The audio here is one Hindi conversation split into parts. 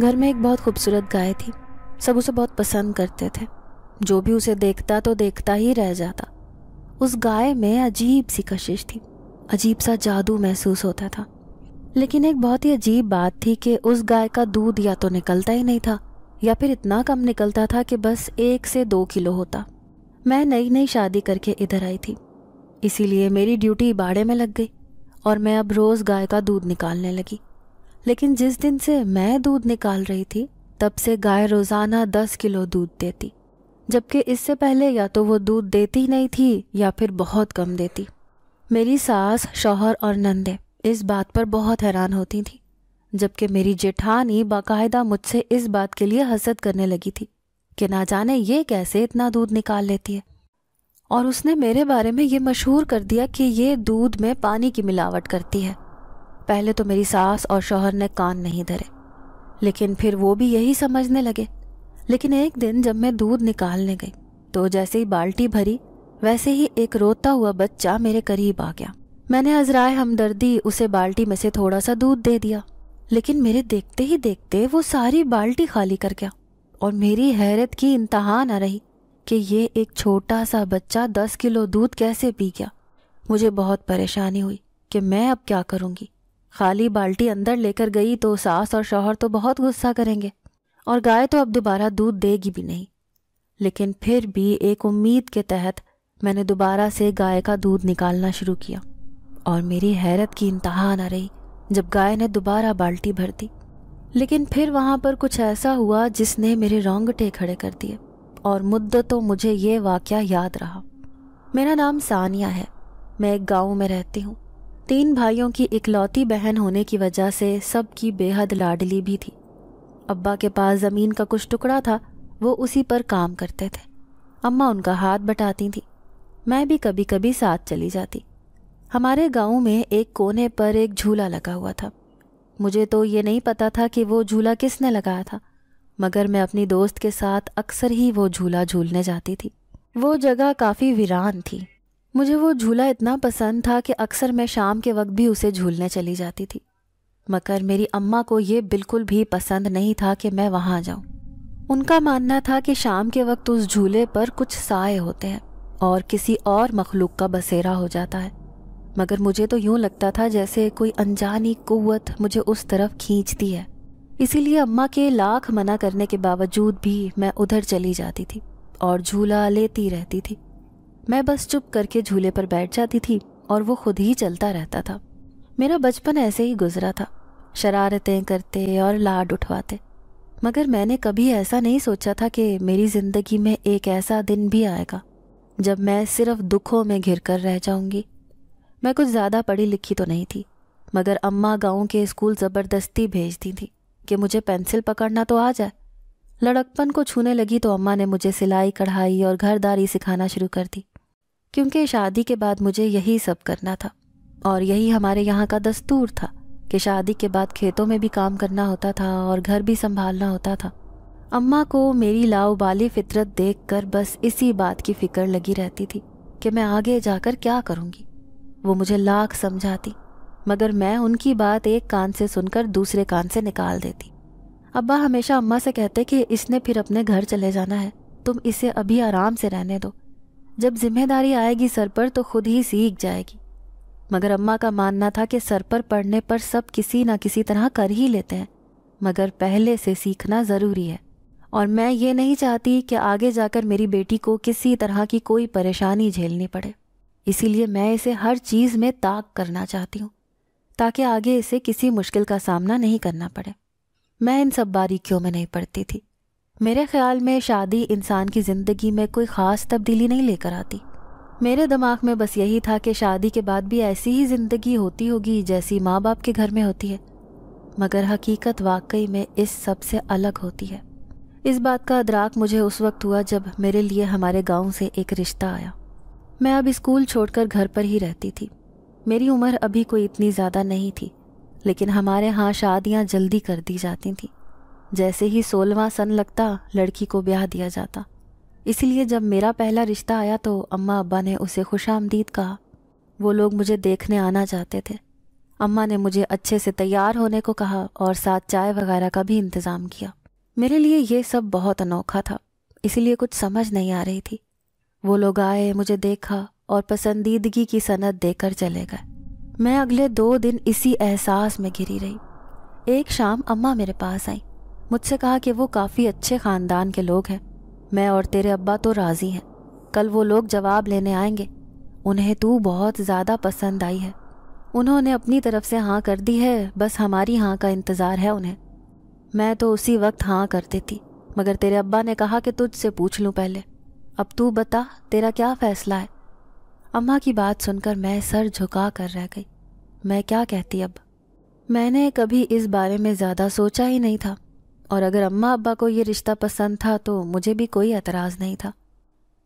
घर में एक बहुत खूबसूरत गाय थी सब उसे बहुत पसंद करते थे जो भी उसे देखता तो देखता ही रह जाता उस गाय में अजीब सी कशिश थी अजीब सा जादू महसूस होता था लेकिन एक बहुत ही अजीब बात थी कि उस गाय का दूध या तो निकलता ही नहीं था या फिर इतना कम निकलता था कि बस एक से दो किलो होता मैं नई नई शादी करके इधर आई थी इसीलिए मेरी ड्यूटी बाड़े में लग गई और मैं अब रोज़ गाय का दूध निकालने लगी लेकिन जिस दिन से मैं दूध निकाल रही थी तब से गाय रोज़ाना दस किलो दूध देती जबकि इससे पहले या तो वो दूध देती नहीं थी या फिर बहुत कम देती मेरी सास शौहर और नंदे इस बात पर बहुत हैरान होती थी जबकि मेरी जेठानी बाकायदा मुझसे इस बात के लिए हसद करने लगी थी कि ना जाने ये कैसे इतना दूध निकाल लेती है और उसने मेरे बारे में ये मशहूर कर दिया कि ये दूध में पानी की मिलावट करती है पहले तो मेरी सास और शौहर ने कान नहीं धरे लेकिन फिर वो भी यही समझने लगे लेकिन एक दिन जब मैं दूध निकालने गई तो जैसे ही बाल्टी भरी वैसे ही एक रोता हुआ बच्चा मेरे करीब आ गया मैंने अजराय हमदर्दी उसे बाल्टी में से थोड़ा सा दूध दे दिया लेकिन मेरे देखते ही देखते वो सारी बाल्टी खाली कर गया और मेरी हैरत की इंतहा न रही कि ये एक छोटा सा बच्चा दस किलो दूध कैसे पी गया मुझे बहुत परेशानी हुई कि मैं अब क्या करूँगी खाली बाल्टी अंदर लेकर गई तो सास और शौहर तो बहुत गुस्सा करेंगे और गाय तो अब दोबारा दूध देगी भी नहीं लेकिन फिर भी एक उम्मीद के तहत मैंने दोबारा से गाय का दूध निकालना शुरू किया और मेरी हैरत की इंतहा न रही जब गाय ने दोबारा बाल्टी भर दी लेकिन फिर वहाँ पर कुछ ऐसा हुआ जिसने मेरे रोंगटे खड़े कर दिए और मुद्द तो मुझे ये वाक़ याद रहा मेरा नाम सानिया है मैं एक गांव में रहती हूँ तीन भाइयों की इकलौती बहन होने की वजह से सबकी बेहद लाडली भी थी अब्बा के पास ज़मीन का कुछ टुकड़ा था वो उसी पर काम करते थे अम्मा उनका हाथ बटाती थी मैं भी कभी कभी साथ चली जाती हमारे गांव में एक कोने पर एक झूला लगा हुआ था मुझे तो ये नहीं पता था कि वो झूला किसने लगाया था मगर मैं अपनी दोस्त के साथ अक्सर ही वो झूला झूलने जाती थी वो जगह काफ़ी वीरान थी मुझे वो झूला इतना पसंद था कि अक्सर मैं शाम के वक्त भी उसे झूलने चली जाती थी मगर मेरी अम्मा को ये बिल्कुल भी पसंद नहीं था कि मैं वहाँ जाऊँ उनका मानना था कि शाम के वक्त उस झूले पर कुछ साए होते हैं और किसी और मखलूक का बसेरा हो जाता है मगर मुझे तो यूं लगता था जैसे कोई अनजानी कुत मुझे उस तरफ खींचती है इसीलिए अम्मा के लाख मना करने के बावजूद भी मैं उधर चली जाती थी और झूला लेती रहती थी मैं बस चुप करके झूले पर बैठ जाती थी और वो खुद ही चलता रहता था मेरा बचपन ऐसे ही गुजरा था शरारतें करते और लाड उठवाते मगर मैंने कभी ऐसा नहीं सोचा था कि मेरी ज़िंदगी में एक ऐसा दिन भी आएगा जब मैं सिर्फ दुखों में घिर कर रह जाऊंगी मैं कुछ ज़्यादा पढ़ी लिखी तो नहीं थी मगर अम्मा गाँव के स्कूल ज़बरदस्ती भेजती थी कि मुझे पेंसिल पकड़ना तो आ जाए लड़कपन को छूने लगी तो अम्मा ने मुझे सिलाई कढ़ाई और घरदारी सिखाना शुरू कर दी क्योंकि शादी के बाद मुझे यही सब करना था और यही हमारे यहाँ का दस्तूर था कि शादी के बाद खेतों में भी काम करना होता था और घर भी संभालना होता था अम्मा को मेरी लाउबाली फितरत देखकर बस इसी बात की फ़िक्र लगी रहती थी कि मैं आगे जाकर क्या करूँगी वो मुझे लाख समझाती मगर मैं उनकी बात एक कान से सुनकर दूसरे कान से निकाल देती अब्बा हमेशा अम्मा से कहते कि इसने फिर अपने घर चले जाना है तुम इसे अभी आराम से रहने दो जब जिम्मेदारी आएगी सर पर तो खुद ही सीख जाएगी मगर अम्मा का मानना था कि सर पर पढ़ने पर सब किसी ना किसी तरह कर ही लेते हैं मगर पहले से सीखना ज़रूरी है और मैं ये नहीं चाहती कि आगे जाकर मेरी बेटी को किसी तरह की कोई परेशानी झेलनी पड़े इसीलिए मैं इसे हर चीज़ में ताक करना चाहती हूँ ताकि आगे इसे किसी मुश्किल का सामना नहीं करना पड़े मैं इन सब बारीकियों में नहीं पड़ती थी मेरे ख्याल में शादी इंसान की ज़िंदगी में कोई ख़ास तब्दीली नहीं लेकर आती मेरे दिमाग में बस यही था कि शादी के बाद भी ऐसी ही ज़िंदगी होती होगी जैसी माँ बाप के घर में होती है मगर हकीकत वाकई में इस सब से अलग होती है इस बात का अदराक मुझे उस वक्त हुआ जब मेरे लिए हमारे गांव से एक रिश्ता आया मैं अब स्कूल छोड़कर घर पर ही रहती थी मेरी उम्र अभी कोई इतनी ज़्यादा नहीं थी लेकिन हमारे यहाँ शादियाँ जल्दी कर दी जाती थीं जैसे ही सोलवा सन लगता लड़की को ब्याह दिया जाता इसलिए जब मेरा पहला रिश्ता आया तो अम्मा अब्बा ने उसे खुश आमदीद कहा वो लोग मुझे देखने आना चाहते थे अम्मा ने मुझे अच्छे से तैयार होने को कहा और साथ चाय वगैरह का भी इंतज़ाम किया मेरे लिए ये सब बहुत अनोखा था इसलिए कुछ समझ नहीं आ रही थी वो लोग आए मुझे देखा और पसंदीदगी की सनद देकर चले गए मैं अगले दो दिन इसी एहसास में घिरी रही एक शाम अम्मा मेरे पास आई मुझसे कहा कि वो काफ़ी अच्छे ख़ानदान के लोग हैं मैं और तेरे अब्बा तो राज़ी हैं कल वो लोग जवाब लेने आएंगे उन्हें तू बहुत ज़्यादा पसंद आई है उन्होंने अपनी तरफ से हाँ कर दी है बस हमारी हाँ का इंतज़ार है उन्हें मैं तो उसी वक्त हाँ कर देती मगर तेरे अब्बा ने कहा कि तुझसे पूछ लूँ पहले अब तू बता तेरा क्या फ़ैसला है अम्मा की बात सुनकर मैं सर झुका कर रह गई मैं क्या कहती अब मैंने कभी इस बारे में ज़्यादा सोचा ही नहीं था और अगर अम्मा अब्बा को ये रिश्ता पसंद था तो मुझे भी कोई एतराज़ नहीं था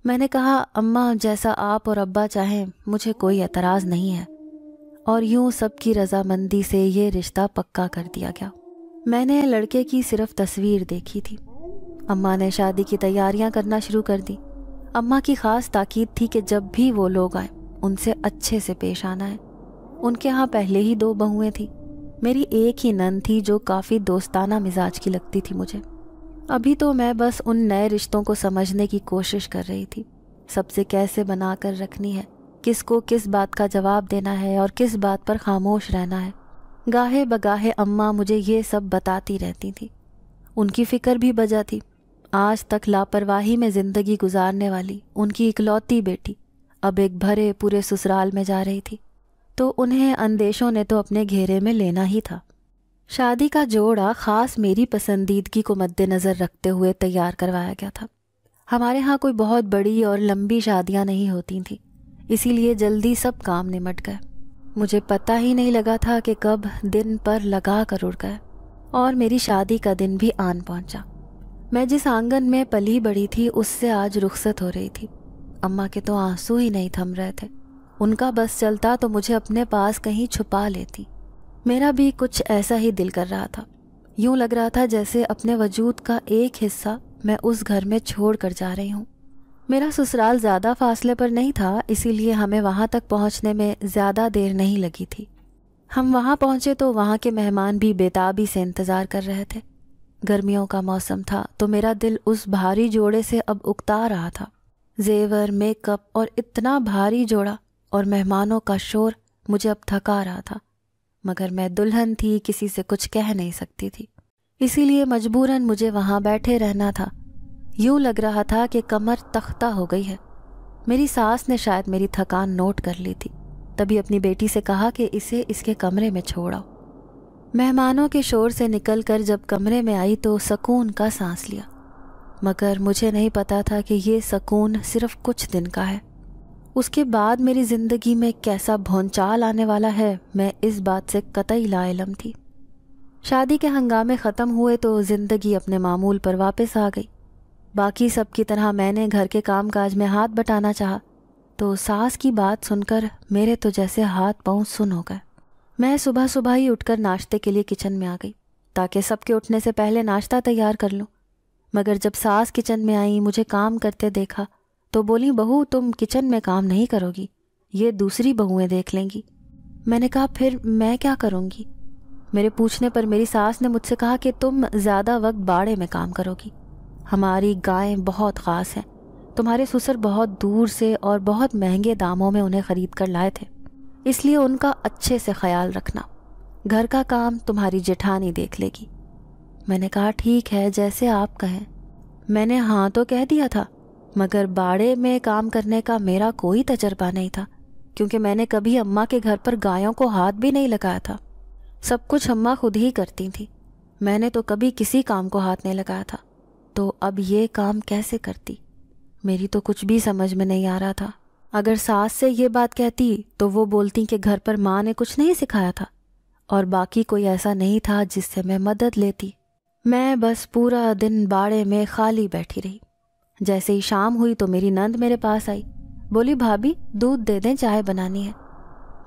मैंने कहा अम्मा जैसा आप और अब्बा चाहें मुझे कोई एतराज़ नहीं है और यूं सबकी रजामंदी से ये रिश्ता पक्का कर दिया गया मैंने लड़के की सिर्फ तस्वीर देखी थी अम्मा ने शादी की तैयारियां करना शुरू कर दी अम्मा की ख़ास ताकीद थी कि जब भी वो लोग आए उनसे अच्छे से पेश आना है उनके यहाँ पहले ही दो बहुएं थीं मेरी एक ही नन थी जो काफ़ी दोस्ताना मिजाज की लगती थी मुझे अभी तो मैं बस उन नए रिश्तों को समझने की कोशिश कर रही थी सबसे कैसे बना कर रखनी है किसको किस बात का जवाब देना है और किस बात पर खामोश रहना है गाहे बगाहे अम्मा मुझे ये सब बताती रहती थी उनकी फ़िक्र भी बजा थी आज तक लापरवाही में ज़िंदगी गुजारने वाली उनकी इकलौती बेटी अब एक भरे पूरे ससुराल में जा रही थी तो उन्हें अंदेशों ने तो अपने घेरे में लेना ही था शादी का जोड़ा ख़ास मेरी पसंदीदगी को मद्देनज़र रखते हुए तैयार करवाया गया था हमारे यहाँ कोई बहुत बड़ी और लंबी शादियाँ नहीं होती थी इसीलिए जल्दी सब काम निमट गए मुझे पता ही नहीं लगा था कि कब दिन पर लगा कर उड़ गए और मेरी शादी का दिन भी आन पहुंचा मैं जिस आंगन में पली बड़ी थी उससे आज रुखसत हो रही थी अम्मा के तो आंसू ही नहीं थम रहे थे उनका बस चलता तो मुझे अपने पास कहीं छुपा लेती मेरा भी कुछ ऐसा ही दिल कर रहा था यूं लग रहा था जैसे अपने वजूद का एक हिस्सा मैं उस घर में छोड़ कर जा रही हूँ मेरा ससुराल ज़्यादा फासले पर नहीं था इसीलिए हमें वहाँ तक पहुँचने में ज़्यादा देर नहीं लगी थी हम वहाँ पहुँचे तो वहाँ के मेहमान भी बेताबी से इंतज़ार कर रहे थे गर्मियों का मौसम था तो मेरा दिल उस भारी जोड़े से अब उकता रहा था जेवर मेकअप और इतना भारी जोड़ा और मेहमानों का शोर मुझे अब थका रहा था मगर मैं दुल्हन थी किसी से कुछ कह नहीं सकती थी इसीलिए मजबूरन मुझे वहाँ बैठे रहना था यूं लग रहा था कि कमर तख्ता हो गई है मेरी सास ने शायद मेरी थकान नोट कर ली थी तभी अपनी बेटी से कहा कि इसे इसके कमरे में छोड़ा मेहमानों के शोर से निकलकर जब कमरे में आई तो सकून का सांस लिया मगर मुझे नहीं पता था कि ये सकून सिर्फ कुछ दिन का है उसके बाद मेरी ज़िंदगी में कैसा भौनचाल आने वाला है मैं इस बात से कतई लाइलम थी शादी के हंगामे ख़त्म हुए तो ज़िंदगी अपने मामूल पर वापस आ गई बाकी सब की तरह मैंने घर के कामकाज में हाथ बटाना चाहा तो सास की बात सुनकर मेरे तो जैसे हाथ पाँव सुन हो गए मैं सुबह सुबह ही उठकर नाश्ते के लिए किचन में आ गई ताकि सबके उठने से पहले नाश्ता तैयार कर लूँ मगर जब सास किचन में आई मुझे काम करते देखा तो बोली बहू तुम किचन में काम नहीं करोगी ये दूसरी बहुएं देख लेंगी मैंने कहा फिर मैं क्या करूँगी मेरे पूछने पर मेरी सास ने मुझसे कहा कि तुम ज़्यादा वक्त बाड़े में काम करोगी हमारी गायें बहुत ख़ास हैं तुम्हारे ससुर बहुत दूर से और बहुत महंगे दामों में उन्हें ख़रीद कर लाए थे इसलिए उनका अच्छे से ख्याल रखना घर का काम तुम्हारी जेठानी देख लेगी मैंने कहा ठीक है जैसे आप कहें मैंने हाँ तो कह दिया था मगर बाड़े में काम करने का मेरा कोई तजर्बा नहीं था क्योंकि मैंने कभी अम्मा के घर पर गायों को हाथ भी नहीं लगाया था सब कुछ अम्मा खुद ही करती थी मैंने तो कभी किसी काम को हाथ नहीं लगाया था तो अब ये काम कैसे करती मेरी तो कुछ भी समझ में नहीं आ रहा था अगर सास से ये बात कहती तो वो बोलती कि घर पर माँ ने कुछ नहीं सिखाया था और बाकी कोई ऐसा नहीं था जिससे मैं मदद लेती मैं बस पूरा दिन बाड़े में खाली बैठी रही जैसे ही शाम हुई तो मेरी नंद मेरे पास आई बोली भाभी दूध दे दें चाय बनानी है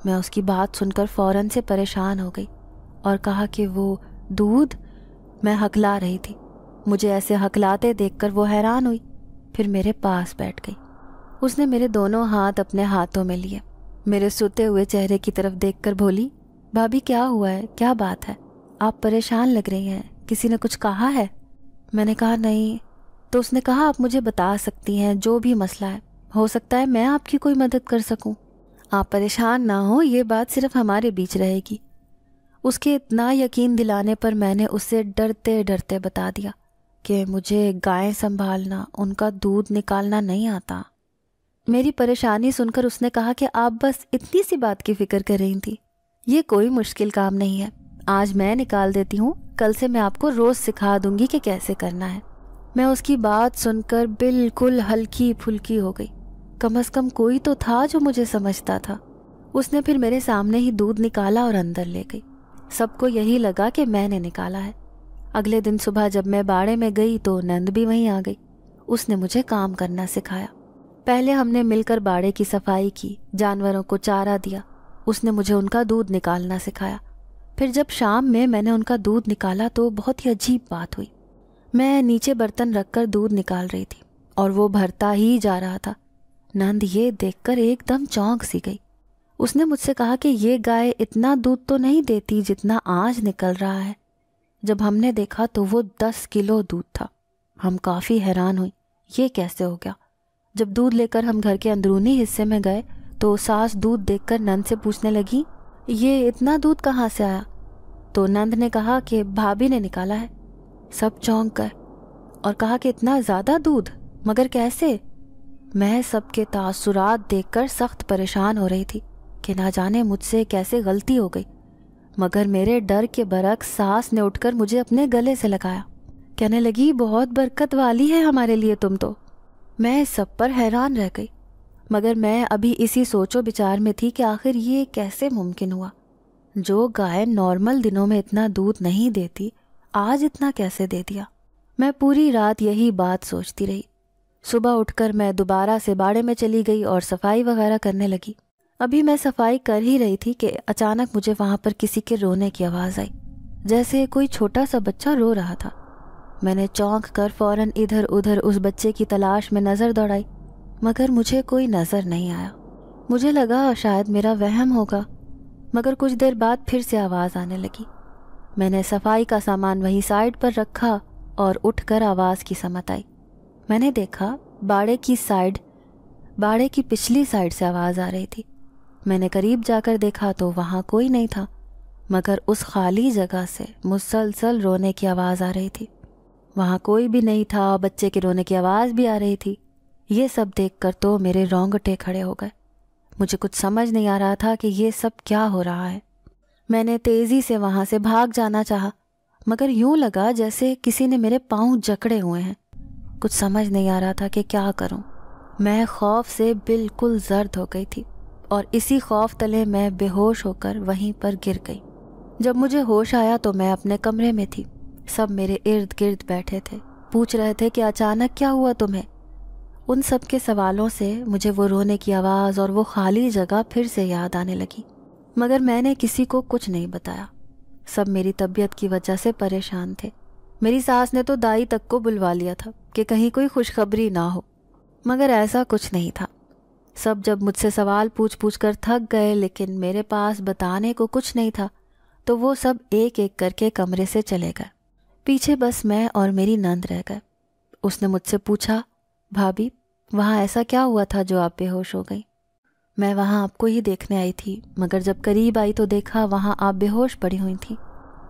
मैं उसकी बात सुनकर फ़ौरन से परेशान हो गई और कहा कि वो दूध मैं हकला रही थी मुझे ऐसे हकलाते देखकर वो हैरान हुई फिर मेरे पास बैठ गई उसने मेरे दोनों हाथ अपने हाथों में लिए मेरे सोते हुए चेहरे की तरफ देखकर बोली भाभी क्या हुआ है क्या बात है आप परेशान लग रही हैं किसी ने कुछ कहा है मैंने कहा नहीं तो उसने कहा आप मुझे बता सकती हैं जो भी मसला है हो सकता है मैं आपकी कोई मदद कर सकूं। आप परेशान ना हो ये बात सिर्फ हमारे बीच रहेगी उसके इतना यकीन दिलाने पर मैंने उसे डरते डरते बता दिया कि मुझे गायें संभालना उनका दूध निकालना नहीं आता मेरी परेशानी सुनकर उसने कहा कि आप बस इतनी सी बात की फ़िक्र कर रही थी ये कोई मुश्किल काम नहीं है आज मैं निकाल देती हूँ कल से मैं आपको रोज़ सिखा दूंगी कि कैसे करना है मैं उसकी बात सुनकर बिल्कुल हल्की फुल्की हो गई कम अज कम कोई तो था जो मुझे समझता था उसने फिर मेरे सामने ही दूध निकाला और अंदर ले गई सबको यही लगा कि मैंने निकाला है अगले दिन सुबह जब मैं बाड़े में गई तो नंद भी वहीं आ गई उसने मुझे काम करना सिखाया पहले हमने मिलकर बाड़े की सफाई की जानवरों को चारा दिया उसने मुझे उनका दूध निकालना सिखाया फिर जब शाम में मैंने उनका दूध निकाला तो बहुत ही अजीब बात हुई मैं नीचे बर्तन रखकर दूध निकाल रही थी और वो भरता ही जा रहा था नंद ये देखकर एकदम चौंक सी गई उसने मुझसे कहा कि ये गाय इतना दूध तो नहीं देती जितना आज निकल रहा है जब हमने देखा तो वो दस किलो दूध था हम काफ़ी हैरान हुई ये कैसे हो गया जब दूध लेकर हम घर के अंदरूनी हिस्से में गए तो सास दूध देखकर नंद से पूछने लगी ये इतना दूध कहाँ से आया तो नंद ने कहा कि भाभी ने निकाला है सब चौंक गए और कहा कि इतना ज़्यादा दूध मगर कैसे मैं सबके तासुरात देखकर सख्त परेशान हो रही थी कि ना जाने मुझसे कैसे गलती हो गई मगर मेरे डर के बरक सास ने उठकर मुझे अपने गले से लगाया कहने लगी बहुत बरकत वाली है हमारे लिए तुम तो मैं इस सब पर हैरान रह गई मगर मैं अभी इसी सोचो विचार में थी कि आखिर ये कैसे मुमकिन हुआ जो गाय नॉर्मल दिनों में इतना दूध नहीं देती आज इतना कैसे दे दिया मैं पूरी रात यही बात सोचती रही सुबह उठकर मैं दोबारा से बाड़े में चली गई और सफाई वगैरह करने लगी अभी मैं सफाई कर ही रही थी कि अचानक मुझे वहाँ पर किसी के रोने की आवाज़ आई जैसे कोई छोटा सा बच्चा रो रहा था मैंने चौंक कर फौरन इधर उधर उस बच्चे की तलाश में नज़र दौड़ाई मगर मुझे कोई नज़र नहीं आया मुझे लगा शायद मेरा वहम होगा मगर कुछ देर बाद फिर से आवाज़ आने लगी मैंने सफाई का सामान वहीं साइड पर रखा और उठकर आवाज़ की समत आई मैंने देखा बाड़े की साइड बाड़े की पिछली साइड से आवाज़ आ रही थी मैंने करीब जाकर देखा तो वहाँ कोई नहीं था मगर उस खाली जगह से मुसलसल रोने की आवाज़ आ रही थी वहाँ कोई भी नहीं था बच्चे के रोने की आवाज़ भी आ रही थी ये सब देखकर तो मेरे रोंगटे खड़े हो गए मुझे कुछ समझ नहीं आ रहा था कि ये सब क्या हो रहा है मैंने तेज़ी से वहां से भाग जाना चाहा मगर यूं लगा जैसे किसी ने मेरे पाँव जकड़े हुए हैं कुछ समझ नहीं आ रहा था कि क्या करूं। मैं खौफ से बिल्कुल जर्द हो गई थी और इसी खौफ तले मैं बेहोश होकर वहीं पर गिर गई जब मुझे होश आया तो मैं अपने कमरे में थी सब मेरे इर्द गिर्द बैठे थे पूछ रहे थे कि अचानक क्या हुआ तुम्हें उन सब के सवालों से मुझे वो रोने की आवाज़ और वो खाली जगह फिर से याद आने लगी मगर मैंने किसी को कुछ नहीं बताया सब मेरी तबीयत की वजह से परेशान थे मेरी सास ने तो दाई तक को बुलवा लिया था कि कहीं कोई खुशखबरी ना हो मगर ऐसा कुछ नहीं था सब जब मुझसे सवाल पूछ पूछ कर थक गए लेकिन मेरे पास बताने को कुछ नहीं था तो वो सब एक एक करके कमरे से चले गए पीछे बस मैं और मेरी नंद रह गए उसने मुझसे पूछा भाभी वहाँ ऐसा क्या हुआ था जो आप बेहोश हो गई मैं वहाँ आपको ही देखने आई थी मगर जब करीब आई तो देखा वहाँ आप बेहोश पड़ी हुई थी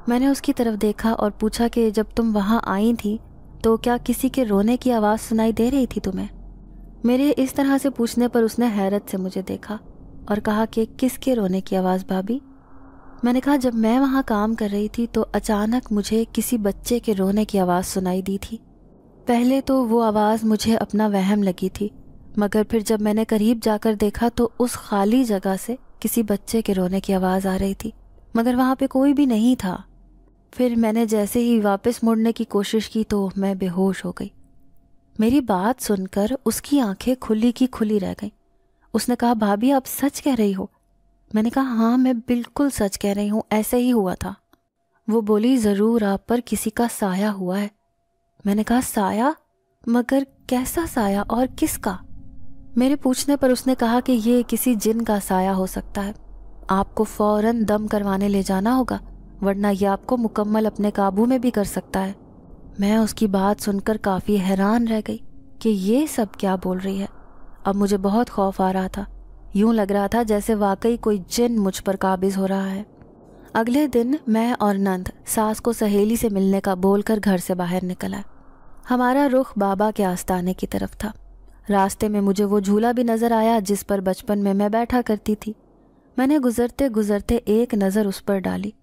मैंने उसकी तरफ देखा और पूछा कि जब तुम वहाँ आई थी तो क्या किसी के रोने की आवाज़ सुनाई दे रही थी तुम्हें मेरे इस तरह से पूछने पर उसने हैरत से मुझे देखा और कहा कि किसके रोने की आवाज़ भाभी मैंने कहा जब मैं वहाँ काम कर रही थी तो अचानक मुझे किसी बच्चे के रोने की आवाज़ सुनाई दी थी पहले तो वो आवाज़ मुझे अपना वहम लगी थी मगर फिर जब मैंने करीब जाकर देखा तो उस खाली जगह से किसी बच्चे के रोने की आवाज़ आ रही थी मगर वहाँ पे कोई भी नहीं था फिर मैंने जैसे ही वापस मुड़ने की कोशिश की तो मैं बेहोश हो गई मेरी बात सुनकर उसकी आंखें खुली की खुली रह गईं उसने कहा भाभी आप सच कह रही हो मैंने कहा हाँ मैं बिल्कुल सच कह रही हूँ ऐसे ही हुआ था वो बोली ज़रूर आप पर किसी का साया हुआ है मैंने कहा साया मगर कैसा साया और किसका मेरे पूछने पर उसने कहा कि ये किसी जिन का साया हो सकता है आपको फौरन दम करवाने ले जाना होगा वरना यह आपको मुकम्मल अपने काबू में भी कर सकता है मैं उसकी बात सुनकर काफ़ी हैरान रह गई कि ये सब क्या बोल रही है अब मुझे बहुत खौफ आ रहा था यूं लग रहा था जैसे वाकई कोई जिन मुझ पर काबिज हो रहा है अगले दिन मैं और नंद सास को सहेली से मिलने का बोलकर घर से बाहर निकला हमारा रुख बाबा के आस्थाने की तरफ था रास्ते में मुझे वो झूला भी नज़र आया जिस पर बचपन में मैं बैठा करती थी मैंने गुजरते गुजरते एक नज़र उस पर डाली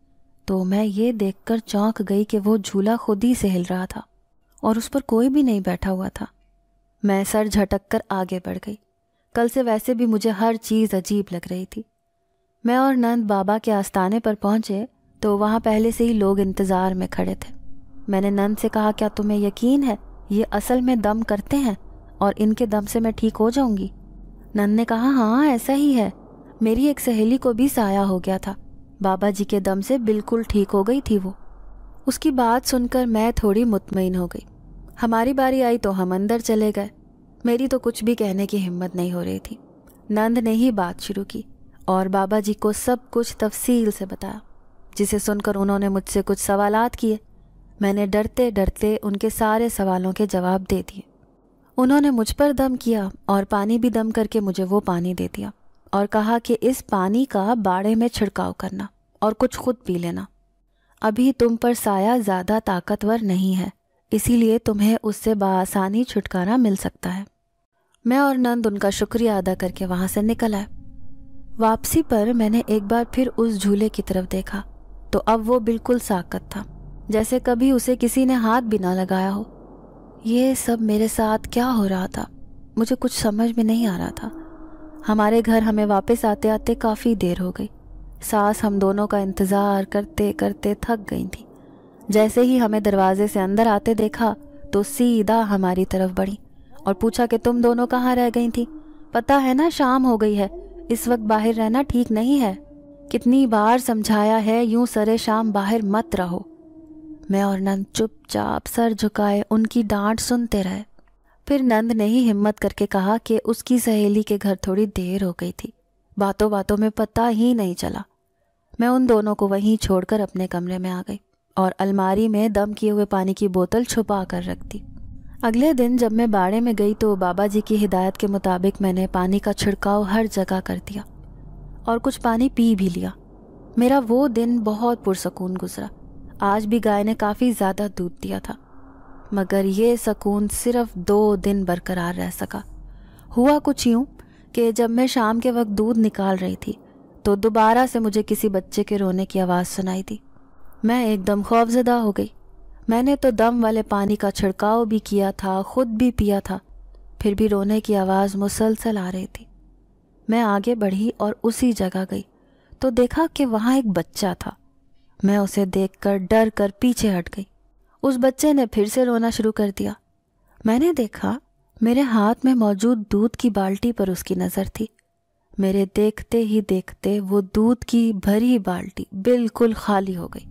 तो मैं ये देखकर चौंक गई कि वो झूला खुद ही से हिल रहा था और उस पर कोई भी नहीं बैठा हुआ था मैं सर झटक कर आगे बढ़ गई कल से वैसे भी मुझे हर चीज़ अजीब लग रही थी मैं और नंद बाबा के आस्थाने पर पहुंचे तो वहाँ पहले से ही लोग इंतज़ार में खड़े थे मैंने नंद से कहा क्या तुम्हें यकीन है ये असल में दम करते हैं और इनके दम से मैं ठीक हो जाऊंगी नंद ने कहा हाँ ऐसा ही है मेरी एक सहेली को भी साया हो गया था बाबा जी के दम से बिल्कुल ठीक हो गई थी वो उसकी बात सुनकर मैं थोड़ी मुतमिन हो गई हमारी बारी आई तो हम अंदर चले गए मेरी तो कुछ भी कहने की हिम्मत नहीं हो रही थी नंद ने ही बात शुरू की और बाबा जी को सब कुछ तफसील से बताया जिसे सुनकर उन्होंने मुझसे कुछ सवालात किए मैंने डरते डरते उनके सारे सवालों के जवाब दे दिए उन्होंने मुझ पर दम किया और पानी भी दम करके मुझे वो पानी दे दिया और कहा कि इस पानी का बाड़े में छिड़काव करना और कुछ खुद पी लेना अभी तुम पर साया ज़्यादा ताकतवर नहीं है इसीलिए तुम्हें उससे बआसानी छुटकारा मिल सकता है मैं और नंद उनका शुक्रिया अदा करके वहाँ से निकल आए वापसी पर मैंने एक बार फिर उस झूले की तरफ देखा तो अब वो बिल्कुल साकत था जैसे कभी उसे किसी ने हाथ भी ना लगाया हो ये सब मेरे साथ क्या हो रहा था मुझे कुछ समझ में नहीं आ रहा था हमारे घर हमें वापस आते आते काफ़ी देर हो गई सास हम दोनों का इंतज़ार करते करते थक गई थी जैसे ही हमें दरवाजे से अंदर आते देखा तो सीधा हमारी तरफ बढ़ी और पूछा कि तुम दोनों कहाँ रह गई थी पता है ना शाम हो गई है इस वक्त बाहर रहना ठीक नहीं है कितनी बार समझाया है यूं सरे शाम बाहर मत रहो मैं और नंद चुपचाप सर झुकाए उनकी डांट सुनते रहे फिर नंद ने ही हिम्मत करके कहा कि उसकी सहेली के घर थोड़ी देर हो गई थी बातों बातों में पता ही नहीं चला मैं उन दोनों को वहीं छोड़कर अपने कमरे में आ गई और अलमारी में दम किए हुए पानी की बोतल छुपा कर रख दी अगले दिन जब मैं बाड़े में गई तो बाबा जी की हिदायत के मुताबिक मैंने पानी का छिड़काव हर जगह कर दिया और कुछ पानी पी भी लिया मेरा वो दिन बहुत पुरसकून गुजरा आज भी गाय ने काफ़ी ज़्यादा दूध दिया था मगर ये सुकून सिर्फ दो दिन बरकरार रह सका हुआ कुछ यूं कि जब मैं शाम के वक्त दूध निकाल रही थी तो दोबारा से मुझे किसी बच्चे के रोने की आवाज़ सुनाई थी मैं एकदम खौफजदा हो गई मैंने तो दम वाले पानी का छिड़काव भी किया था खुद भी पिया था फिर भी रोने की आवाज़ मुसलसल आ रही थी मैं आगे बढ़ी और उसी जगह गई तो देखा कि वहाँ एक बच्चा था मैं उसे देखकर डर कर पीछे हट गई उस बच्चे ने फिर से रोना शुरू कर दिया मैंने देखा मेरे हाथ में मौजूद दूध की बाल्टी पर उसकी नज़र थी मेरे देखते ही देखते वो दूध की भरी बाल्टी बिल्कुल खाली हो गई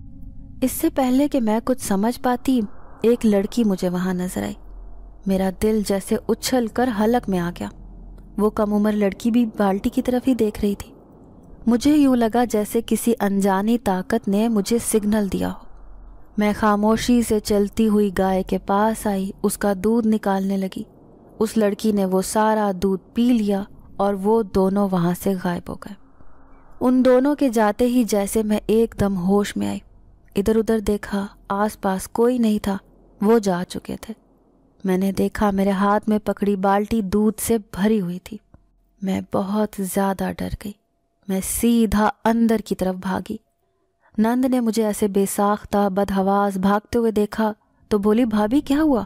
इससे पहले कि मैं कुछ समझ पाती एक लड़की मुझे वहाँ नजर आई मेरा दिल जैसे उछल कर हलक में आ गया वो कम उम्र लड़की भी बाल्टी की तरफ ही देख रही थी मुझे यूं लगा जैसे किसी अनजानी ताकत ने मुझे सिग्नल दिया हो मैं खामोशी से चलती हुई गाय के पास आई उसका दूध निकालने लगी उस लड़की ने वो सारा दूध पी लिया और वो दोनों वहाँ से गायब हो गए उन दोनों के जाते ही जैसे मैं एकदम होश में आई इधर उधर देखा आसपास कोई नहीं था वो जा चुके थे मैंने देखा मेरे हाथ में पकड़ी बाल्टी दूध से भरी हुई थी मैं बहुत ज़्यादा डर गई मैं सीधा अंदर की तरफ भागी नंद ने मुझे ऐसे बेसाख्ता बदहवास भागते हुए देखा तो बोली भाभी क्या हुआ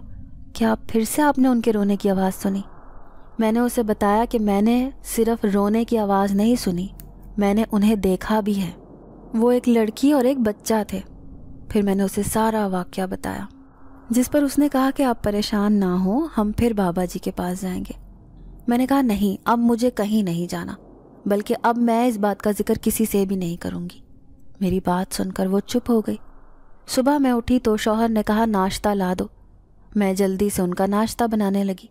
क्या फिर से आपने उनके रोने की आवाज़ सुनी मैंने उसे बताया कि मैंने सिर्फ रोने की आवाज़ नहीं सुनी मैंने उन्हें देखा भी है वो एक लड़की और एक बच्चा थे फिर मैंने उसे सारा वाक्य बताया जिस पर उसने कहा कि आप परेशान ना हो हम फिर बाबा जी के पास जाएंगे मैंने कहा नहीं अब मुझे कहीं नहीं जाना बल्कि अब मैं इस बात का जिक्र किसी से भी नहीं करूँगी मेरी बात सुनकर वो चुप हो गई सुबह मैं उठी तो शौहर ने कहा नाश्ता ला दो मैं जल्दी से उनका नाश्ता बनाने लगी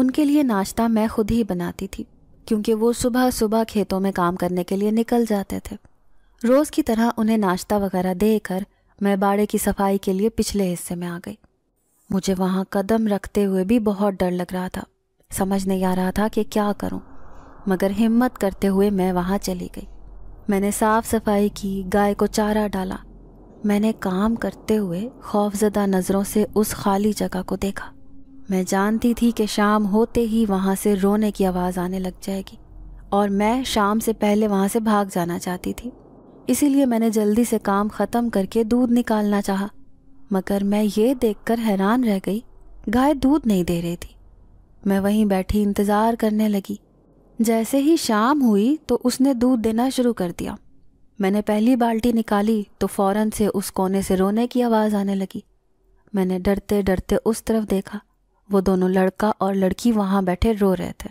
उनके लिए नाश्ता मैं खुद ही बनाती थी क्योंकि वो सुबह सुबह खेतों में काम करने के लिए निकल जाते थे रोज़ की तरह उन्हें नाश्ता वगैरह देकर मैं बाड़े की सफाई के लिए पिछले हिस्से में आ गई मुझे वहाँ कदम रखते हुए भी बहुत डर लग रहा था समझ नहीं आ रहा था कि क्या करूँ मगर हिम्मत करते हुए मैं वहाँ चली गई मैंने साफ सफाई की गाय को चारा डाला मैंने काम करते हुए खौफजदा नज़रों से उस खाली जगह को देखा मैं जानती थी कि शाम होते ही वहाँ से रोने की आवाज़ आने लग जाएगी और मैं शाम से पहले वहाँ से भाग जाना चाहती थी इसीलिए मैंने जल्दी से काम ख़त्म करके दूध निकालना चाहा मगर मैं ये देखकर हैरान रह गई गाय दूध नहीं दे रही थी मैं वहीं बैठी इंतज़ार करने लगी जैसे ही शाम हुई तो उसने दूध देना शुरू कर दिया मैंने पहली बाल्टी निकाली तो फ़ौरन से उस कोने से रोने की आवाज़ आने लगी मैंने डरते डरते उस तरफ देखा वो दोनों लड़का और लड़की वहाँ बैठे रो रहे थे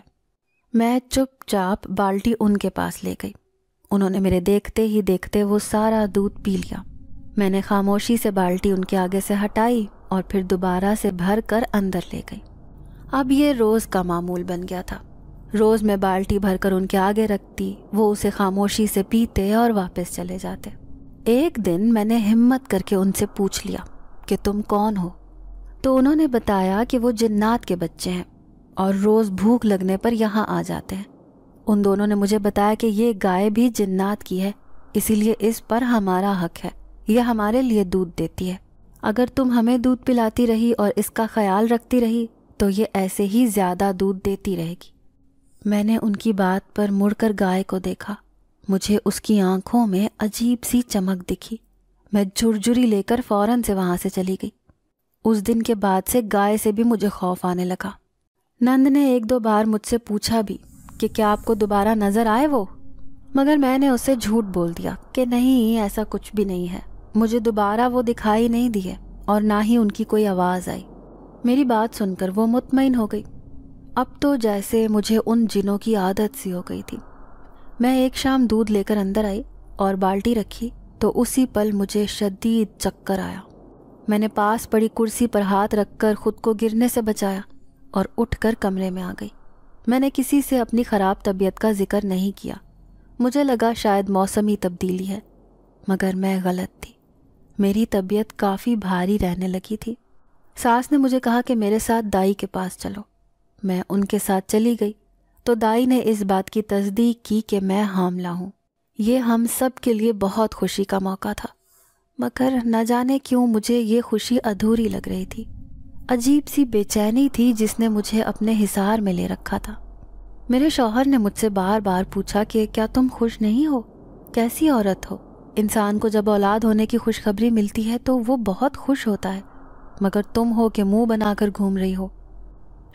मैं चुपचाप बाल्टी उनके पास ले गई उन्होंने मेरे देखते ही देखते वो सारा दूध पी लिया मैंने खामोशी से बाल्टी उनके आगे से हटाई और फिर दोबारा से भर कर अंदर ले गई अब ये रोज़ का मामूल बन गया था रोज़ मैं बाल्टी भरकर उनके आगे रखती वो उसे खामोशी से पीते और वापस चले जाते एक दिन मैंने हिम्मत करके उनसे पूछ लिया कि तुम कौन हो तो उन्होंने बताया कि वो जिन्नात के बच्चे हैं और रोज़ भूख लगने पर यहाँ आ जाते हैं उन दोनों ने मुझे बताया कि ये गाय भी जिन्नात की है इसीलिए इस पर हमारा हक है यह हमारे लिए दूध देती है अगर तुम हमें दूध पिलाती रही और इसका ख्याल रखती रही तो ये ऐसे ही ज़्यादा दूध देती रहेगी मैंने उनकी बात पर मुड़कर गाय को देखा मुझे उसकी आंखों में अजीब सी चमक दिखी मैं झुरझुरी लेकर फौरन से वहां से चली गई उस दिन के बाद से गाय से भी मुझे खौफ आने लगा नंद ने एक दो बार मुझसे पूछा भी कि क्या आपको दोबारा नजर आए वो मगर मैंने उसे झूठ बोल दिया कि नहीं ऐसा कुछ भी नहीं है मुझे दोबारा वो दिखाई नहीं दिए और ना ही उनकी कोई आवाज़ आई मेरी बात सुनकर वो मुतमिन हो गई अब तो जैसे मुझे उन जिनों की आदत सी हो गई थी मैं एक शाम दूध लेकर अंदर आई और बाल्टी रखी तो उसी पल मुझे शदीद चक्कर आया मैंने पास पड़ी कुर्सी पर हाथ रखकर खुद को गिरने से बचाया और उठकर कमरे में आ गई मैंने किसी से अपनी ख़राब तबीयत का जिक्र नहीं किया मुझे लगा शायद मौसमी तब्दीली है मगर मैं गलत थी मेरी तबीयत काफ़ी भारी रहने लगी थी सास ने मुझे कहा कि मेरे साथ दाई के पास चलो मैं उनके साथ चली गई तो दाई ने इस बात की तस्दीक की कि मैं हामला हूँ ये हम सब के लिए बहुत खुशी का मौका था मगर न जाने क्यों मुझे ये खुशी अधूरी लग रही थी अजीब सी बेचैनी थी जिसने मुझे अपने हिसार में ले रखा था मेरे शौहर ने मुझसे बार बार पूछा कि क्या तुम खुश नहीं हो कैसी औरत हो इंसान को जब औलाद होने की खुशखबरी मिलती है तो वो बहुत खुश होता है मगर तुम हो कि मुंह बनाकर घूम रही हो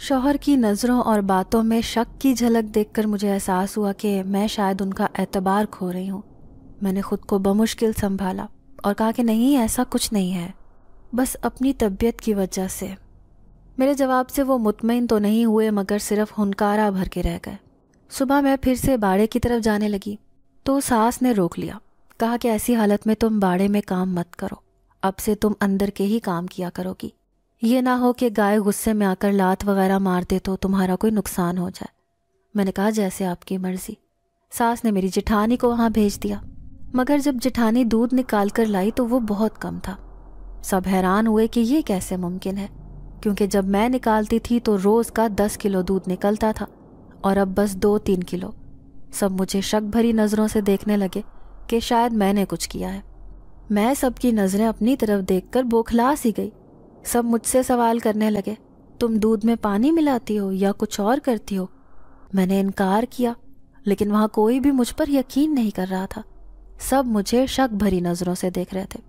शोहर की नज़रों और बातों में शक की झलक देखकर मुझे एहसास हुआ कि मैं शायद उनका एतबार खो रही हूँ मैंने खुद को बमुश्किल संभाला और कहा कि नहीं ऐसा कुछ नहीं है बस अपनी तबीयत की वजह से मेरे जवाब से वो मुतमिन तो नहीं हुए मगर सिर्फ हनकारा भर के रह गए सुबह मैं फिर से बाड़े की तरफ जाने लगी तो सास ने रोक लिया कहा कि ऐसी हालत में तुम बाड़े में काम मत करो अब से तुम अंदर के ही काम किया करोगी ये ना हो कि गाय गुस्से में आकर लात वगैरह मार दे तो तुम्हारा कोई नुकसान हो जाए मैंने कहा जैसे आपकी मर्जी सास ने मेरी जिठानी को वहाँ भेज दिया मगर जब जिठानी दूध निकाल कर लाई तो वो बहुत कम था सब हैरान हुए कि ये कैसे मुमकिन है क्योंकि जब मैं निकालती थी तो रोज़ का दस किलो दूध निकलता था और अब बस दो तीन किलो सब मुझे शक भरी नज़रों से देखने लगे कि शायद मैंने कुछ किया है मैं सबकी नज़रें अपनी तरफ देखकर बौखला सी गई सब मुझसे सवाल करने लगे तुम दूध में पानी मिलाती हो या कुछ और करती हो मैंने इनकार किया लेकिन वहाँ कोई भी मुझ पर यकीन नहीं कर रहा था सब मुझे शक भरी नज़रों से देख रहे थे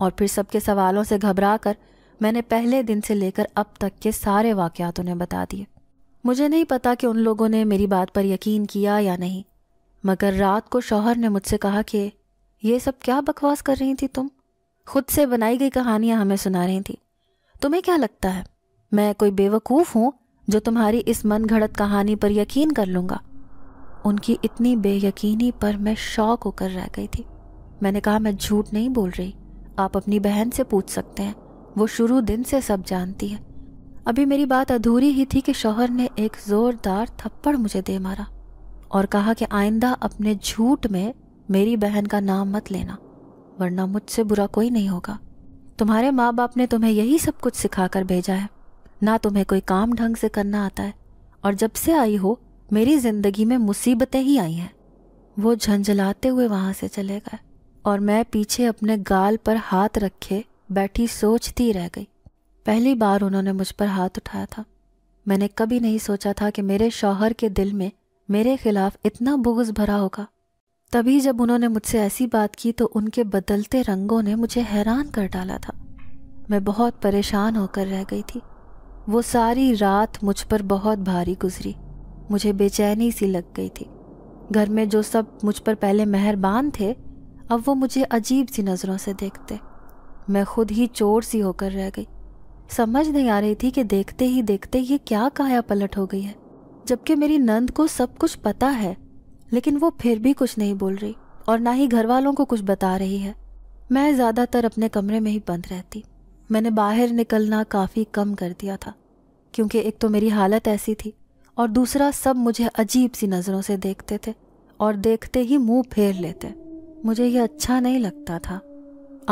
और फिर सबके सवालों से घबरा कर मैंने पहले दिन से लेकर अब तक के सारे वाक़ात उन्हें बता दिए मुझे नहीं पता कि उन लोगों ने मेरी बात पर यकीन किया या नहीं मगर रात को शौहर ने मुझसे कहा कि ये सब क्या बकवास कर रही थी तुम खुद से बनाई गई कहानियां हमें सुना रही थी तुम्हें क्या लगता है मैं कोई बेवकूफ़ हूँ जो तुम्हारी इस मन घड़त कहानी पर यकीन कर लूंगा उनकी इतनी बेयकीनी पर मैं शौक होकर रह गई थी मैंने कहा मैं झूठ नहीं बोल रही आप अपनी बहन से पूछ सकते हैं वो शुरू दिन से सब जानती है अभी मेरी बात अधूरी ही थी कि शोहर ने एक ज़ोरदार थप्पड़ मुझे दे मारा और कहा कि आइंदा अपने झूठ में मेरी बहन का नाम मत लेना वरना मुझसे बुरा कोई नहीं होगा तुम्हारे माँ बाप ने तुम्हें यही सब कुछ सिखा कर भेजा है ना तुम्हें कोई काम ढंग से करना आता है और जब से आई हो मेरी ज़िंदगी में मुसीबतें ही आई हैं वो झंझलाते हुए वहाँ से चले गए और मैं पीछे अपने गाल पर हाथ रखे बैठी सोचती रह गई पहली बार उन्होंने मुझ पर हाथ उठाया था मैंने कभी नहीं सोचा था कि मेरे शौहर के दिल में मेरे खिलाफ इतना बुगज भरा होगा तभी जब उन्होंने मुझसे ऐसी बात की तो उनके बदलते रंगों ने मुझे हैरान कर डाला था मैं बहुत परेशान होकर रह गई थी वो सारी रात मुझ पर बहुत भारी गुजरी मुझे बेचैनी सी लग गई थी घर में जो सब मुझ पर पहले मेहरबान थे अब वो मुझे अजीब सी नज़रों से देखते मैं खुद ही चोर सी होकर रह गई समझ नहीं आ रही थी कि देखते ही देखते ये क्या काया पलट हो गई है जबकि मेरी नंद को सब कुछ पता है लेकिन वो फिर भी कुछ नहीं बोल रही और ना ही घर वालों को कुछ बता रही है मैं ज़्यादातर अपने कमरे में ही बंद रहती मैंने बाहर निकलना काफ़ी कम कर दिया था क्योंकि एक तो मेरी हालत ऐसी थी और दूसरा सब मुझे अजीब सी नज़रों से देखते थे और देखते ही मुंह फेर लेते मुझे यह अच्छा नहीं लगता था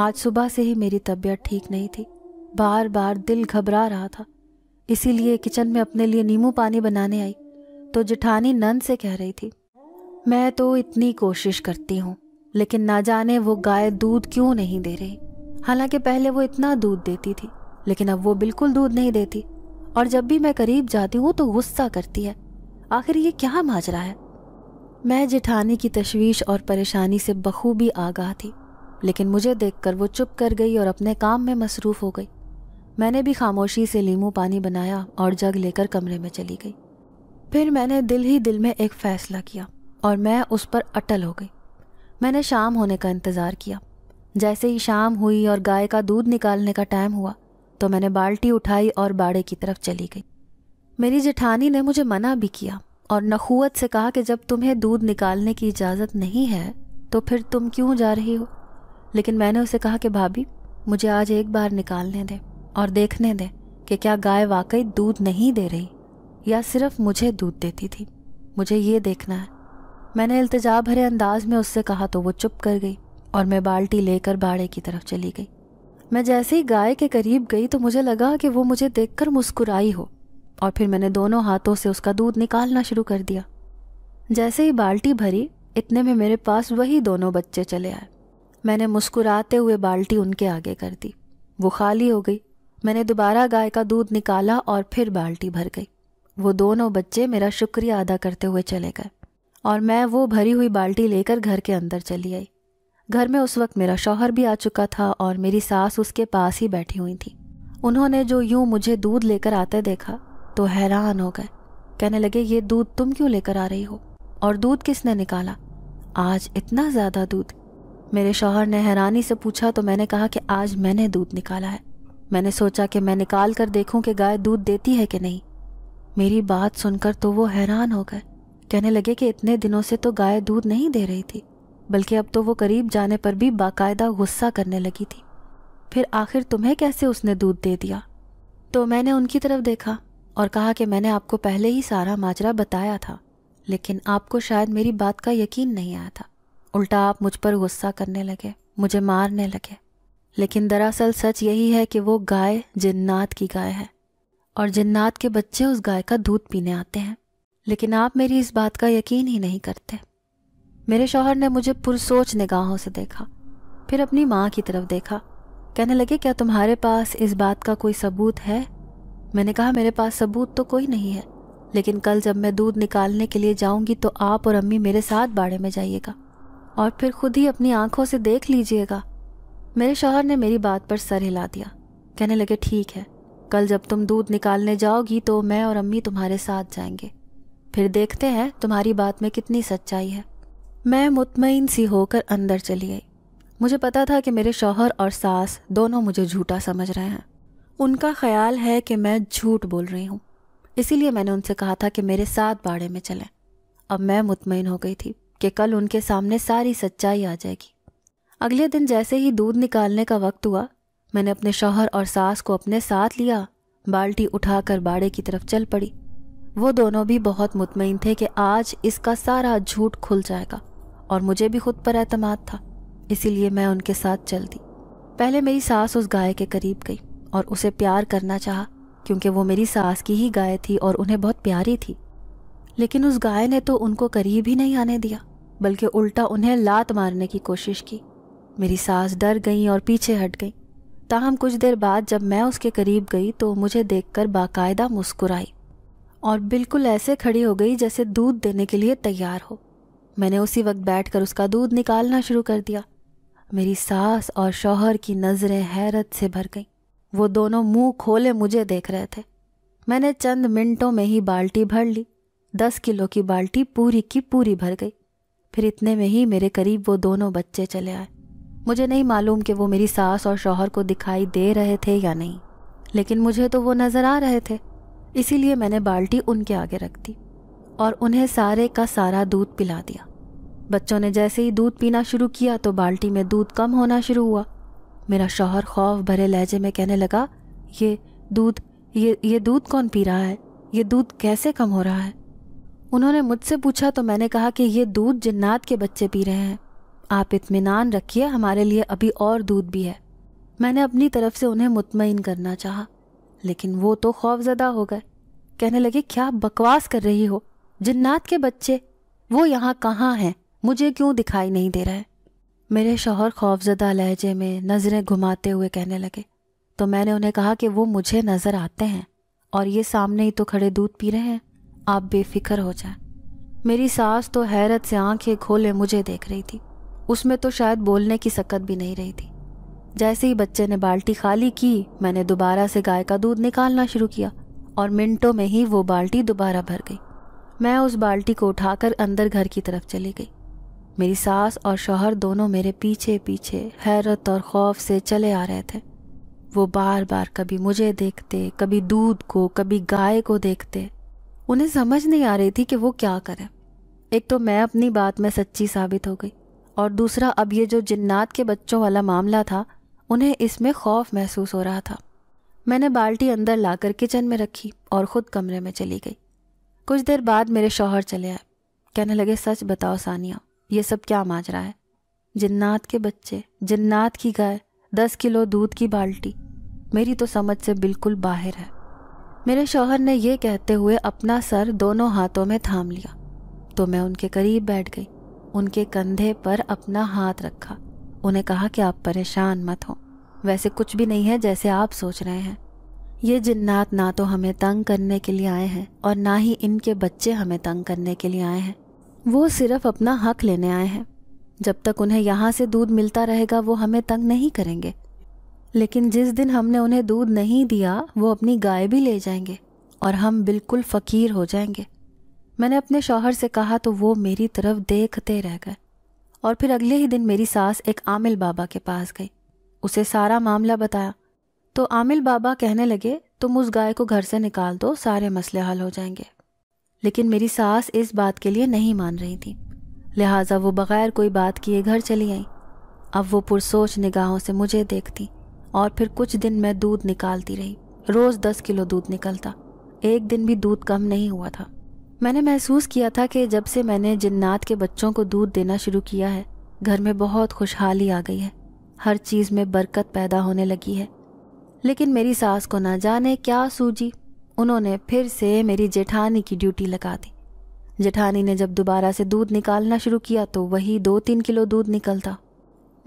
आज सुबह से ही मेरी तबीयत ठीक नहीं थी बार बार दिल घबरा रहा था इसीलिए किचन में अपने लिए नींबू पानी बनाने आई तो जिठानी नंद से कह रही थी मैं तो इतनी कोशिश करती हूँ लेकिन ना जाने वो गाय दूध क्यों नहीं दे रही हालांकि पहले वो इतना दूध देती थी लेकिन अब वो बिल्कुल दूध नहीं देती और जब भी मैं करीब जाती हूँ तो गुस्सा करती है आखिर ये क्या माजरा है मैं जिठानी की तशवीश और परेशानी से बखूबी आगाह थी लेकिन मुझे देखकर वो चुप कर गई और अपने काम में मसरूफ़ हो गई मैंने भी खामोशी से लीमू पानी बनाया और जग लेकर कमरे में चली गई फिर मैंने दिल ही दिल में एक फ़ैसला किया और मैं उस पर अटल हो गई मैंने शाम होने का इंतज़ार किया जैसे ही शाम हुई और गाय का दूध निकालने का टाइम हुआ तो मैंने बाल्टी उठाई और बाड़े की तरफ चली गई मेरी जेठानी ने मुझे मना भी किया और नखुवत से कहा कि जब तुम्हें दूध निकालने की इजाज़त नहीं है तो फिर तुम क्यों जा रही हो लेकिन मैंने उसे कहा कि भाभी मुझे आज एक बार निकालने दें और देखने दें कि क्या गाय वाकई दूध नहीं दे रही या सिर्फ मुझे दूध देती थी मुझे ये देखना है मैंने अल्तजा भरे अंदाज में उससे कहा तो वो चुप कर गई और मैं बाल्टी लेकर बाड़े की तरफ चली गई मैं जैसे ही गाय के करीब गई तो मुझे लगा कि वो मुझे देखकर मुस्कुराई हो और फिर मैंने दोनों हाथों से उसका दूध निकालना शुरू कर दिया जैसे ही बाल्टी भरी इतने में मेरे पास वही दोनों बच्चे चले आए मैंने मुस्कुराते हुए बाल्टी उनके आगे कर दी वो खाली हो गई मैंने दोबारा गाय का दूध निकाला और फिर बाल्टी भर गई वो दोनों बच्चे मेरा शुक्रिया अदा करते हुए चले गए और मैं वो भरी हुई बाल्टी लेकर घर के अंदर चली आई घर में उस वक्त मेरा शौहर भी आ चुका था और मेरी सास उसके पास ही बैठी हुई थी उन्होंने जो यूं मुझे दूध लेकर आते देखा तो हैरान हो गए कहने लगे ये दूध तुम क्यों लेकर आ रही हो और दूध किसने निकाला आज इतना ज़्यादा दूध मेरे शौहर ने हैरानी से पूछा तो मैंने कहा कि आज मैंने दूध निकाला है मैंने सोचा कि मैं निकाल कर देखूं कि गाय दूध देती है कि नहीं मेरी बात सुनकर तो वो हैरान हो गए कहने लगे कि इतने दिनों से तो गाय दूध नहीं दे रही थी बल्कि अब तो वो करीब जाने पर भी बाकायदा गुस्सा करने लगी थी फिर आखिर तुम्हें कैसे उसने दूध दे दिया तो मैंने उनकी तरफ देखा और कहा कि मैंने आपको पहले ही सारा माजरा बताया था लेकिन आपको शायद मेरी बात का यकीन नहीं आया था उल्टा आप मुझ पर गुस्सा करने लगे मुझे मारने लगे लेकिन दरअसल सच यही है कि वो गाय जिन्नात की गाय है और जिन्नात के बच्चे उस गाय का दूध पीने आते हैं लेकिन आप मेरी इस बात का यकीन ही नहीं करते मेरे शौहर ने मुझे पुरसोच निगाहों से देखा फिर अपनी माँ की तरफ देखा कहने लगे क्या तुम्हारे पास इस बात का कोई सबूत है मैंने कहा मेरे पास सबूत तो कोई नहीं है लेकिन कल जब मैं दूध निकालने के लिए जाऊंगी तो आप और अम्मी मेरे साथ बाड़े में जाइएगा और फिर खुद ही अपनी आंखों से देख लीजिएगा मेरे शौहर ने मेरी बात पर सर हिला दिया कहने लगे ठीक है कल जब तुम दूध निकालने जाओगी तो मैं और अम्मी तुम्हारे साथ जाएंगे फिर देखते हैं तुम्हारी बात में कितनी सच्चाई है मैं मुतमिन सी होकर अंदर चली गई मुझे पता था कि मेरे शौहर और सास दोनों मुझे झूठा समझ रहे हैं उनका ख्याल है कि मैं झूठ बोल रही हूँ इसीलिए मैंने उनसे कहा था कि मेरे साथ बाड़े में चलें अब मैं मुतमिन हो गई थी कि कल उनके सामने सारी सच्चाई आ जाएगी अगले दिन जैसे ही दूध निकालने का वक्त हुआ मैंने अपने शौहर और सास को अपने साथ लिया बाल्टी उठाकर बाड़े की तरफ चल पड़ी वो दोनों भी बहुत मुतमिन थे कि आज इसका सारा झूठ खुल जाएगा और मुझे भी खुद पर अतमाद था इसीलिए मैं उनके साथ चल दी पहले मेरी सास उस गाय के करीब गई और उसे प्यार करना चाहा क्योंकि वो मेरी सास की ही गाय थी और उन्हें बहुत प्यारी थी लेकिन उस गाय ने तो उनको करीब ही नहीं आने दिया बल्कि उल्टा उन्हें लात मारने की कोशिश की मेरी सास डर गई और पीछे हट गई ताहम कुछ देर बाद जब मैं उसके करीब गई तो मुझे देखकर बाकायदा मुस्कुराई और बिल्कुल ऐसे खड़ी हो गई जैसे दूध देने के लिए तैयार हो मैंने उसी वक्त बैठकर उसका दूध निकालना शुरू कर दिया मेरी सास और शौहर की नज़रें हैरत से भर गईं वो दोनों मुंह खोले मुझे देख रहे थे मैंने चंद मिनटों में ही बाल्टी भर ली दस किलो की बाल्टी पूरी की पूरी भर गई फिर इतने में ही मेरे करीब वो दोनों बच्चे चले आए मुझे नहीं मालूम कि वो मेरी सास और शौहर को दिखाई दे रहे थे या नहीं लेकिन मुझे तो वो नज़र आ रहे थे इसीलिए मैंने बाल्टी उनके आगे रख दी और उन्हें सारे का सारा दूध पिला दिया बच्चों ने जैसे ही दूध पीना शुरू किया तो बाल्टी में दूध कम होना शुरू हुआ मेरा शौहर खौफ भरे लहजे में कहने लगा ये दूध ये ये दूध कौन पी रहा है ये दूध कैसे कम हो रहा है उन्होंने मुझसे पूछा तो मैंने कहा कि ये दूध जन्नात के बच्चे पी रहे हैं आप इतमान रखिए हमारे लिए अभी और दूध भी है मैंने अपनी तरफ से उन्हें मुतमिन करना चाहा लेकिन वो तो खौफजदा हो गए कहने लगे क्या बकवास कर रही हो जिन्नात के बच्चे वो यहाँ कहाँ हैं मुझे क्यों दिखाई नहीं दे रहा है मेरे शोहर खौफजदा लहजे में नज़रें घुमाते हुए कहने लगे तो मैंने उन्हें कहा कि वो मुझे नज़र आते हैं और ये सामने ही तो खड़े दूध पी रहे हैं आप बेफिक्र हो जाए मेरी सास तो हैरत से आंखें खोले मुझे देख रही थी उसमें तो शायद बोलने की सकत भी नहीं रही थी जैसे ही बच्चे ने बाल्टी खाली की मैंने दोबारा से गाय का दूध निकालना शुरू किया और मिनटों में ही वो बाल्टी दोबारा भर गई मैं उस बाल्टी को उठाकर अंदर घर की तरफ चली गई मेरी सास और शौहर दोनों मेरे पीछे पीछे हैरत और खौफ से चले आ रहे थे वो बार बार कभी मुझे देखते कभी दूध को कभी गाय को देखते उन्हें समझ नहीं आ रही थी कि वो क्या करें एक तो मैं अपनी बात में सच्ची साबित हो गई और दूसरा अब ये जो जिन्नात के बच्चों वाला मामला था उन्हें इसमें खौफ महसूस हो रहा था मैंने बाल्टी अंदर लाकर किचन में रखी और ख़ुद कमरे में चली गई कुछ देर बाद मेरे शौहर चले आए कहने लगे सच बताओ सानिया ये सब क्या माजरा है जिन्नात के बच्चे जिन्नात की गाय दस किलो दूध की बाल्टी मेरी तो समझ से बिल्कुल बाहर है मेरे शौहर ने यह कहते हुए अपना सर दोनों हाथों में थाम लिया तो मैं उनके करीब बैठ गई उनके कंधे पर अपना हाथ रखा उन्हें कहा कि आप परेशान मत हो वैसे कुछ भी नहीं है जैसे आप सोच रहे हैं ये जिन्नात ना तो हमें तंग करने के लिए आए हैं और ना ही इनके बच्चे हमें तंग करने के लिए आए हैं वो सिर्फ अपना हक लेने आए हैं जब तक उन्हें यहाँ से दूध मिलता रहेगा वो हमें तंग नहीं करेंगे लेकिन जिस दिन हमने उन्हें दूध नहीं दिया वो अपनी गाय भी ले जाएंगे और हम बिल्कुल फ़कीर हो जाएंगे मैंने अपने शौहर से कहा तो वो मेरी तरफ देखते रह गए और फिर अगले ही दिन मेरी सास एक आमिल बाबा के पास गई उसे सारा मामला बताया तो आमिल बाबा कहने लगे तुम उस गाय को घर से निकाल दो सारे मसले हल हो जाएंगे लेकिन मेरी सास इस बात के लिए नहीं मान रही थी लिहाजा वो बग़ैर कोई बात किए घर चली आई अब वो पुरसोच निगाहों से मुझे देखती और फिर कुछ दिन मैं दूध निकालती रही रोज़ दस किलो दूध निकलता एक दिन भी दूध कम नहीं हुआ था मैंने महसूस किया था कि जब से मैंने जिन्नात के बच्चों को दूध देना शुरू किया है घर में बहुत खुशहाली आ गई है हर चीज़ में बरकत पैदा होने लगी है लेकिन मेरी सास को ना जाने क्या सूझी उन्होंने फिर से मेरी जेठानी की ड्यूटी लगा दी जेठानी ने जब दोबारा से दूध निकालना शुरू किया तो वही दो तीन किलो दूध निकलता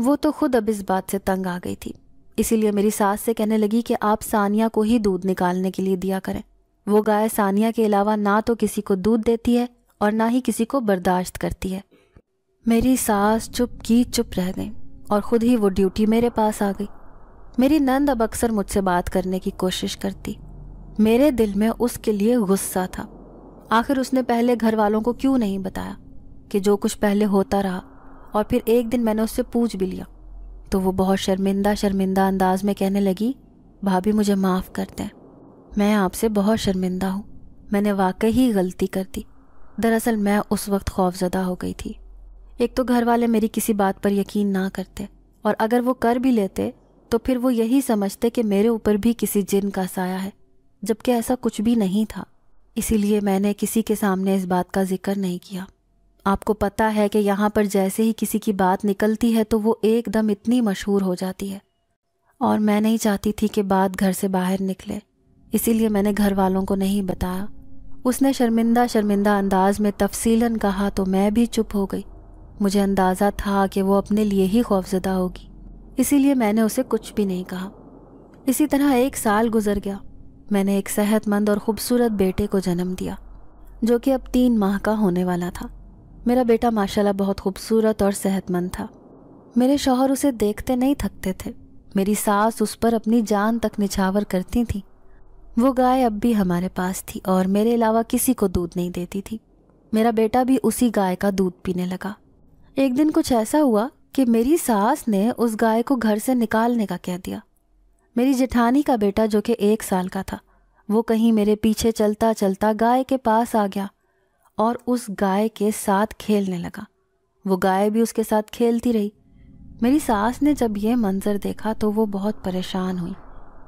वो तो खुद अब इस बात से तंग आ गई थी इसीलिए मेरी सास से कहने लगी कि आप सानिया को ही दूध निकालने के लिए दिया करें वो गाय सानिया के अलावा ना तो किसी को दूध देती है और ना ही किसी को बर्दाश्त करती है मेरी सास चुप की चुप रह गई और ख़ुद ही वो ड्यूटी मेरे पास आ गई मेरी नंद अब अक्सर मुझसे बात करने की कोशिश करती मेरे दिल में उसके लिए गुस्सा था आखिर उसने पहले घर वालों को क्यों नहीं बताया कि जो कुछ पहले होता रहा और फिर एक दिन मैंने उससे पूछ भी लिया तो वो बहुत शर्मिंदा शर्मिंदा अंदाज में कहने लगी भाभी मुझे माफ़ कर दें मैं आपसे बहुत शर्मिंदा हूँ मैंने वाकई ही गलती कर दी दरअसल मैं उस वक्त खौफजदा हो गई थी एक तो घर वाले मेरी किसी बात पर यकीन ना करते और अगर वो कर भी लेते तो फिर वो यही समझते कि मेरे ऊपर भी किसी जिन का साया है जबकि ऐसा कुछ भी नहीं था इसीलिए मैंने किसी के सामने इस बात का जिक्र नहीं किया आपको पता है कि यहाँ पर जैसे ही किसी की बात निकलती है तो वो एकदम इतनी मशहूर हो जाती है और मैं नहीं चाहती थी कि बात घर से बाहर निकले इसीलिए मैंने घर वालों को नहीं बताया उसने शर्मिंदा शर्मिंदा अंदाज में तफसीलन कहा तो मैं भी चुप हो गई मुझे अंदाज़ा था कि वो अपने लिए ही खौफजदा होगी इसीलिए मैंने उसे कुछ भी नहीं कहा इसी तरह एक साल गुजर गया मैंने एक सेहतमंद और ख़ूबसूरत बेटे को जन्म दिया जो कि अब तीन माह का होने वाला था मेरा बेटा माशाल्लाह बहुत खूबसूरत और सेहतमंद था मेरे शौहर उसे देखते नहीं थकते थे मेरी सास उस पर अपनी जान तक निछावर करती थी वो गाय अब भी हमारे पास थी और मेरे अलावा किसी को दूध नहीं देती थी मेरा बेटा भी उसी गाय का दूध पीने लगा एक दिन कुछ ऐसा हुआ कि मेरी सास ने उस गाय को घर से निकालने का कह दिया मेरी जेठानी का बेटा जो कि एक साल का था वो कहीं मेरे पीछे चलता चलता गाय के पास आ गया और उस गाय के साथ खेलने लगा वो गाय भी उसके साथ खेलती रही मेरी सास ने जब यह मंज़र देखा तो वो बहुत परेशान हुई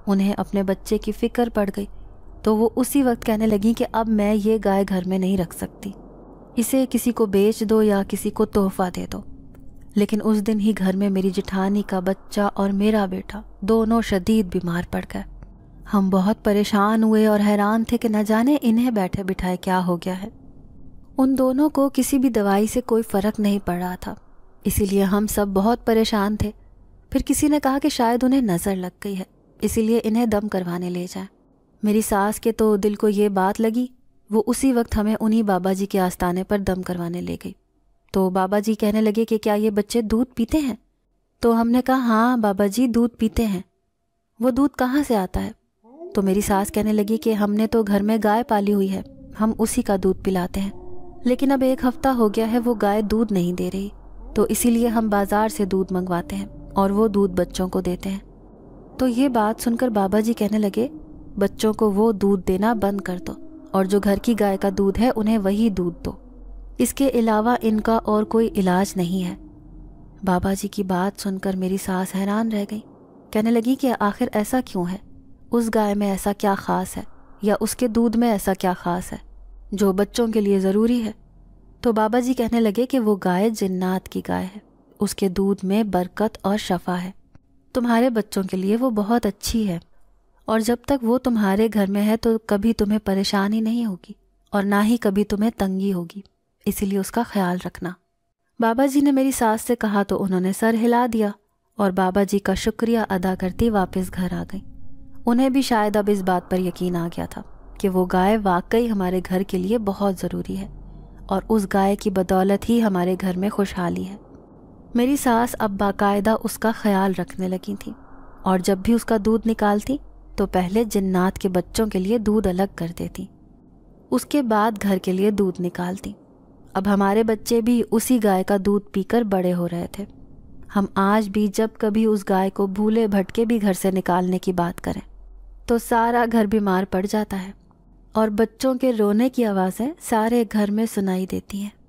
उन्हें अपने बच्चे की फिक्र पड़ गई तो वो उसी वक्त कहने लगी कि अब मैं ये गाय घर में नहीं रख सकती इसे किसी को बेच दो या किसी को तोहफा दे दो लेकिन उस दिन ही घर में मेरी जिठानी का बच्चा और मेरा बेटा दोनों शदीद बीमार पड़ गए हम बहुत परेशान हुए और हैरान थे कि न जाने इन्हें बैठे बिठाए क्या हो गया है उन दोनों को किसी भी दवाई से कोई फ़र्क नहीं पड़ रहा था इसीलिए हम सब बहुत परेशान थे फिर किसी ने कहा कि शायद उन्हें नज़र लग गई है इसीलिए इन्हें दम करवाने ले जाए मेरी सास के तो दिल को ये बात लगी वो उसी वक्त हमें उन्हीं बाबा जी के आस्थाने पर दम करवाने ले गई तो बाबा जी कहने लगे कि क्या ये बच्चे दूध पीते हैं तो हमने कहा हाँ बाबा जी दूध पीते हैं वो दूध कहाँ से आता है तो मेरी सास कहने लगी कि हमने तो घर में गाय पाली हुई है हम उसी का दूध पिलाते हैं लेकिन अब एक हफ्ता हो गया है वो गाय दूध नहीं दे रही तो इसीलिए हम बाजार से दूध मंगवाते हैं और वो दूध बच्चों को देते हैं तो ये बात सुनकर बाबा जी कहने लगे बच्चों को वो दूध देना बंद कर दो और जो घर की गाय का दूध है उन्हें वही दूध दो इसके अलावा इनका और कोई इलाज नहीं है बाबा जी की बात सुनकर मेरी सास हैरान रह गई कहने लगी कि आखिर ऐसा क्यों है उस गाय में ऐसा क्या ख़ास है या उसके दूध में ऐसा क्या ख़ास है जो बच्चों के लिए ज़रूरी है तो बाबा जी कहने लगे कि वो गाय जिन्नात की गाय है उसके दूध में बरकत और शफा है तुम्हारे बच्चों के लिए वो बहुत अच्छी है और जब तक वो तुम्हारे घर में है तो कभी तुम्हें परेशानी नहीं होगी और ना ही कभी तुम्हें तंगी होगी इसीलिए उसका ख्याल रखना बाबा जी ने मेरी सास से कहा तो उन्होंने सर हिला दिया और बाबा जी का शुक्रिया अदा करती वापस घर आ गई उन्हें भी शायद अब इस बात पर यकीन आ गया था कि वो गाय वाकई हमारे घर के लिए बहुत ज़रूरी है और उस गाय की बदौलत ही हमारे घर में खुशहाली है मेरी सास अब बाकायदा उसका ख्याल रखने लगी थी और जब भी उसका दूध निकालती तो पहले जन्नात के बच्चों के लिए दूध अलग कर देती उसके बाद घर के लिए दूध निकालती अब हमारे बच्चे भी उसी गाय का दूध पीकर बड़े हो रहे थे हम आज भी जब कभी उस गाय को भूले भटके भी घर से निकालने की बात करें तो सारा घर बीमार पड़ जाता है और बच्चों के रोने की आवाज़ें सारे घर में सुनाई देती हैं